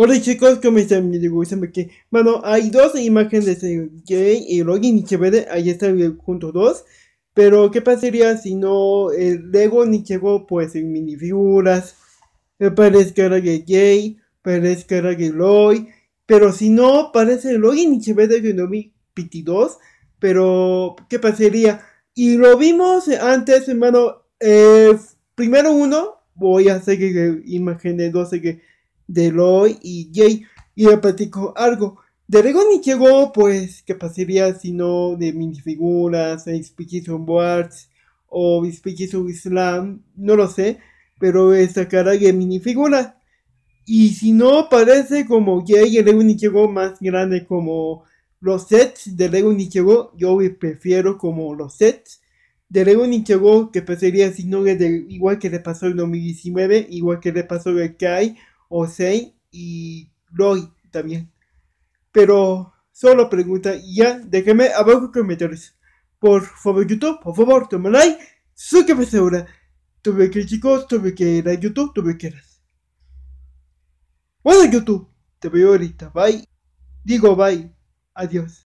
Hola chicos, ¿cómo están? que... bueno, hay dos imágenes de Jay y Login y Chevede, ahí están juntos dos. Pero, ¿qué pasaría si no el eh, Lego ni llegó pues en minifiguras? parece que Jay, parezca que Loy. Pero si no, parece Login y Chevede que no vi Pero, ¿qué pasaría? Y lo vimos antes, hermano. Eh, primero uno, voy a hacer que, que imágenes 12 que de Loy y Jay y le platico algo. De ni llegó, pues, ¿qué pasaría si no de minifiguras, Expedition Boards o of Islam? No lo sé, pero cara de minifiguras. Y si no, parece como Jay y Lego llegó más grande como los sets de Lego llegó Yo prefiero como los sets de Lego llegó que pasaría si no de, igual que le pasó el 2019, igual que le pasó el Kai Osei y Roy también. Pero solo pregunta y ya, déjeme abajo comentarios. Por favor, YouTube, por favor, toma like, suscríbete segura. Tuve que chicos, tuve que ir a YouTube, tuve que ir Bueno, YouTube, te veo ahorita, bye. Digo bye, adiós.